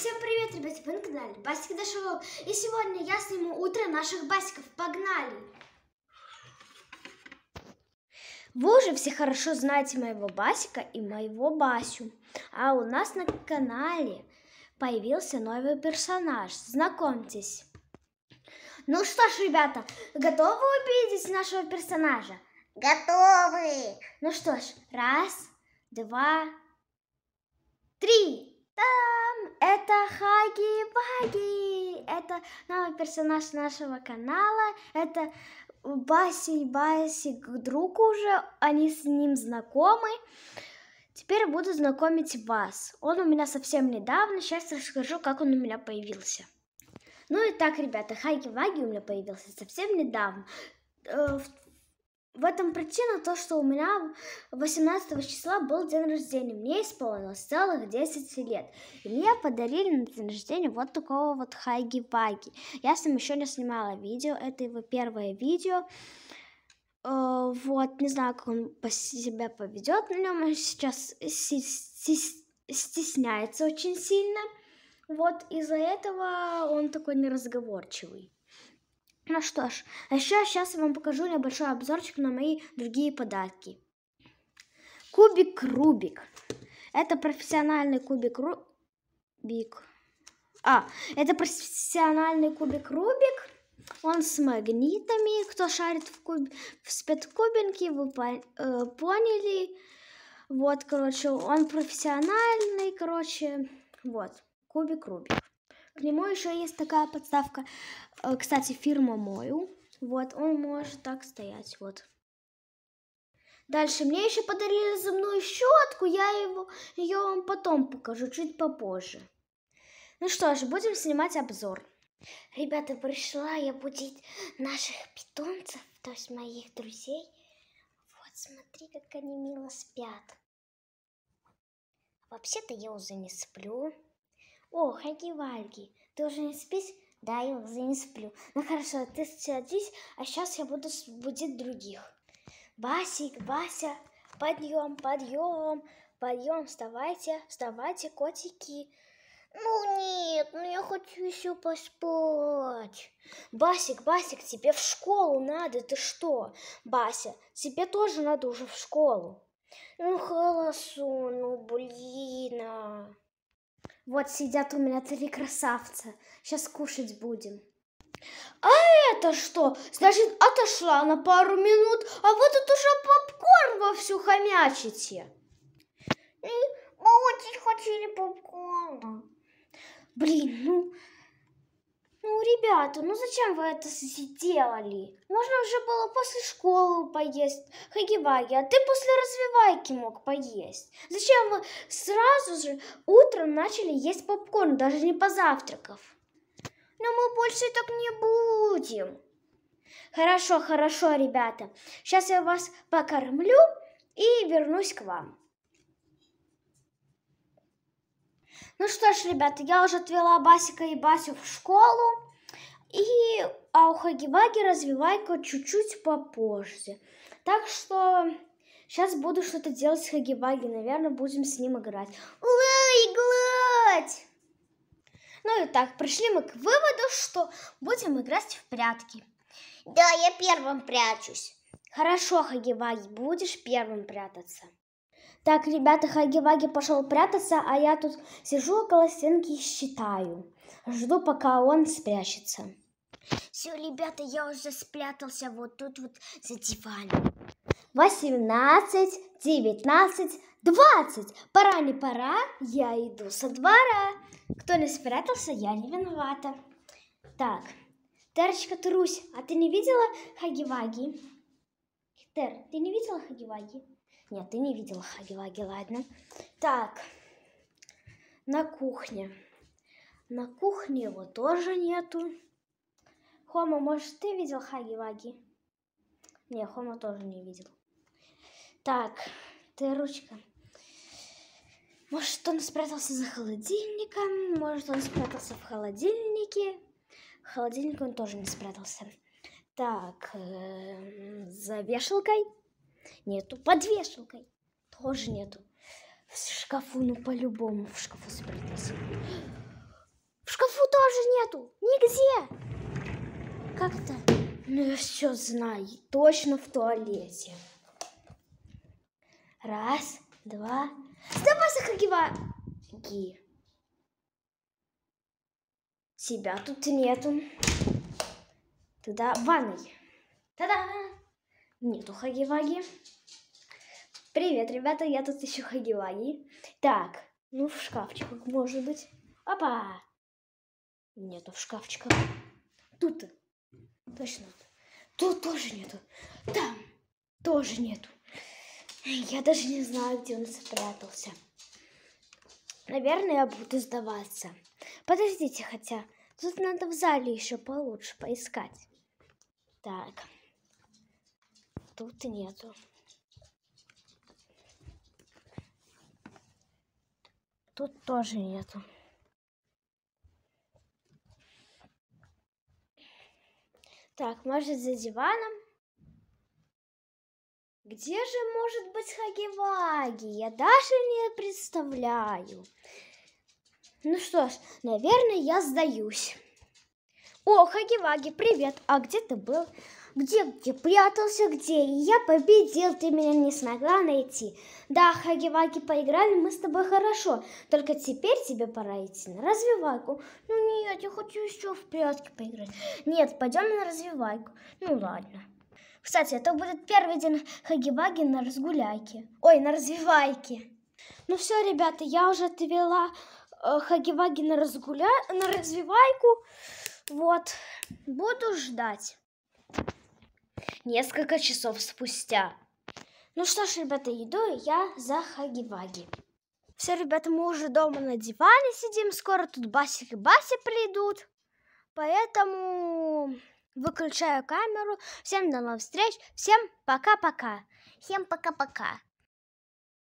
Всем привет, ребята, вы на канале Басик Дашевок. И сегодня я сниму утро наших басиков. Погнали! Вы уже все хорошо знаете моего Басика и моего Басю. А у нас на канале появился новый персонаж. Знакомьтесь. Ну что ж, ребята, готовы увидеть нашего персонажа? Готовы! Ну что ж, раз, два, три. Та-дам! Это Хаги-Баги! Это новый персонаж нашего канала. Это Баси и Баси друг уже. Они с ним знакомы. Теперь буду знакомить вас. Он у меня совсем недавно. Сейчас расскажу, как он у меня появился. Ну и так, ребята, Хаги-Ваги у меня появился совсем недавно. Э, в этом причина то, что у меня 18 числа был день рождения. Мне исполнилось целых 10 лет. И мне подарили на день рождения вот такого вот хайги-баги. Я с ним еще не снимала видео. Это его первое видео. Э, вот, не знаю, как он по себя поведет на нем. Он сейчас стесняется очень сильно. Вот из-за этого он такой неразговорчивый. Ну что ж, а еще сейчас я вам покажу небольшой обзорчик на мои другие подарки. Кубик Рубик. Это профессиональный кубик Рубик. А, это профессиональный кубик Рубик. Он с магнитами. Кто шарит в, куб... в спецкубинке, вы по... э, поняли. Вот, короче, он профессиональный, короче, вот, кубик Рубик. К нему еще есть такая подставка, э, кстати, фирма Мою. Вот, он может так стоять, вот. Дальше мне еще подарили зубную щетку, я его, ее вам потом покажу, чуть попозже. Ну что ж, будем снимать обзор. Ребята, пришла я будить наших питомцев, то есть моих друзей. Вот, смотри, как они мило спят. Вообще-то я уже не сплю. О, Хаги Вальги, ты уже не спишь? Да, я уже не сплю. Ну хорошо, ты садись, а сейчас я буду будить других. Басик, Бася, подъем, подъем, подъем, вставайте, вставайте, котики. Ну нет, ну я хочу еще поспать. Басик, Басик, тебе в школу надо, ты что? Бася, тебе тоже надо уже в школу. Ну, холосу, ну, блин. А. Вот сидят у меня три красавца. Сейчас кушать будем. А это что? Значит, отошла на пару минут, а вы тут уже попкорн вовсю хомячите. Мы очень хотели попкорна. Блин, ну ну, ребята, ну зачем вы это сделали? Можно уже было после школы поесть хагибаги, а ты после развивайки мог поесть. Зачем вы сразу же утром начали есть попкорн, даже не позавтракав? Но мы больше так не будем. Хорошо, хорошо, ребята. Сейчас я вас покормлю и вернусь к вам. Ну что ж, ребята, я уже отвела Басика и Басю в школу. И а у Хагиваги развивайка чуть-чуть попозже. Так что сейчас буду что-то делать с Хагиваги, Наверное, будем с ним играть. Ура, играть! Ну и так, пришли мы к выводу, что будем играть в прятки. Да, я первым прячусь. Хорошо, Хагиваги, будешь первым прятаться. Так, ребята, Хаги-Ваги пошел прятаться, а я тут сижу около стенки и считаю. Жду, пока он спрячется. Все, ребята, я уже спрятался вот тут вот за диваном. 18, 19, 20. Пора не пора, я иду со двора. Кто не спрятался, я не виновата. Так, Терочка Трусь, а ты не видела Хаги-Ваги? Тер, ты не видела Хаги-Ваги? Нет, ты не видела Хаги-Ваги, ладно. Так, на кухне. На кухне его тоже нету. Хома, может, ты видел Хаги-Ваги? Не, Хома тоже не видел. Так, ты ручка. Может, он спрятался за холодильником, может, он спрятался в холодильнике. В холодильнике он тоже не спрятался. Так, э -э за вешалкой. Нету. Под вешалкой тоже нету. В шкафу, ну по-любому в шкафу спрятался. В шкафу тоже нету. Нигде. Как то Ну я все знаю. Точно в туалете. Раз, два. Сдавай, Сахагива! Себя тут нету. Туда ванной. Та-дам! нету хаги-ваги. Привет, ребята, я тут ищу хаги-ваги. Так, ну в шкафчиках, может быть. Опа! Нету в шкафчиках. Тут. Точно. Тут тоже нету. Там тоже нету. Я даже не знаю, где он спрятался. Наверное, я буду сдаваться. Подождите, хотя тут надо в зале еще получше поискать. Так тут нету. Тут тоже нету. Так, может за диваном? Где же может быть Хагиваги? Я даже не представляю. Ну что ж, наверное, я сдаюсь. О, Хагиваги, привет! А где ты был? где-где прятался, где, и я победил, ты меня не смогла найти. Да, хаги-ваги, поиграли мы с тобой хорошо, только теперь тебе пора идти на развивайку. Ну нет, я хочу еще в прятки поиграть. Нет, пойдем на развивайку. Ну ладно. Кстати, это будет первый день хаги-ваги на разгуляйке. Ой, на развивайке. Ну все, ребята, я уже отвела э, хаги-ваги на, разгуля... на развивайку. Вот, буду ждать несколько часов спустя. Ну что ж, ребята, иду я за Хаги-Ваги. Все, ребята, мы уже дома на диване сидим, скоро тут Басик и Баси придут. Поэтому выключаю камеру. Всем до новых встреч, всем пока-пока. Всем пока-пока.